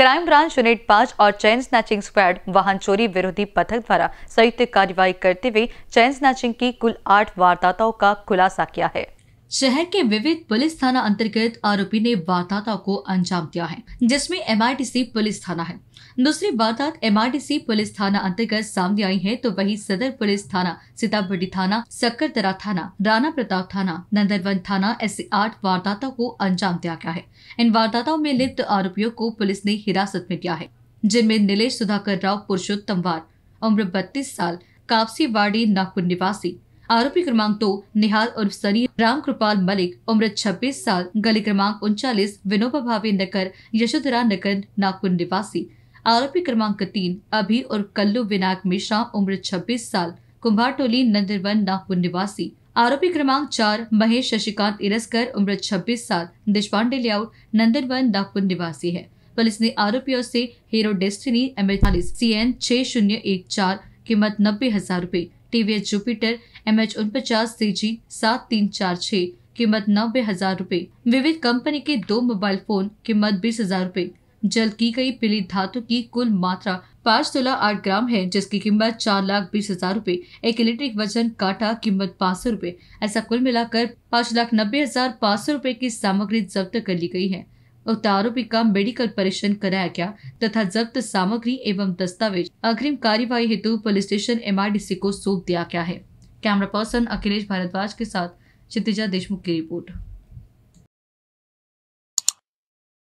crime branch unit पांच और chain snatching squad वाहन चोरी विरोधी पथक द्वारा संयुक्त कार्रवाई करते हुए चैन स्नैचिंग की कुल आठ वारदाताओं का खुलासा किया है शहर के विविध पुलिस थाना अंतर्गत आरोपी ने वारदाता को अंजाम दिया है जिसमे एम पुलिस थाना है दूसरी वारदात एम पुलिस थाना अंतर्गत सामने आई है तो वही सदर पुलिस थाना सीताबर्डी थाना सक्करदरा थाना राणा प्रताप थाना नंदनवन थाना ऐसी आठ वारदाताओं को अंजाम दिया गया है इन वारदाताओं में लिप्त आरोपियों को पुलिस ने हिरासत में लिया है जिनमें नीलेष सुधाकर राव पुरुषोत्तम वार उम्र बत्तीस साल कापसी वाड़ी नागपुर निवासी आरोपी क्रमांक दो तो, निहाल उर्फ सनी रामकृपाल मलिक उम्र छब्बीस साल गली क्रमांक उनचालीस विनोबा भावे नगर यशोधरा नगर नागपुर निवासी आरोपी क्रमांक तीन अभी और कल्लू विनायक मिश्रा उम्र छब्बीस साल कुम्भार टोली नंदरवन नागपुर निवासी आरोपी क्रमांक चार महेश शशिकांत इरसकर उम्र छब्बीस साल देशपांडे लेआउट नंदनवन नागपुर निवासी है पुलिस ने आरोपियों से Hero Destini M S C N छह शून्य एक चार कीमत नब्बे हजार रूपए टीवीएस जुपिटर एम एच उनपचास सी जी सात तीन चार छह कीमत नब्बे हजार रूपए विविध कंपनी के दो मोबाइल फोन कीमत बीस हजार रूपए जल्द की गई पीली धातु की कुल मात्रा पाँच सोलह आठ ग्राम है जिसकी कीमत चार लाख बीस हजार रूपए एक इलेक्ट्रिक वजन काटा कीमत पाँच सौ रूपए ऐसा कुल मिलाकर पाँच लाख नब्बे हजार पाँच सौ रूपए की सामग्री जब्त कर ली गई है उक्त आरोपी का मेडिकल परीक्षण कराया गया तथा जब्त सामग्री एवं दस्तावेज अग्रिम कार्यवाही हेतु पुलिस स्टेशन एम को सौंप दिया गया है कैमरा पर्सन अखिलेश भारद्वाज के साथ क्षितिजा देशमुख की रिपोर्ट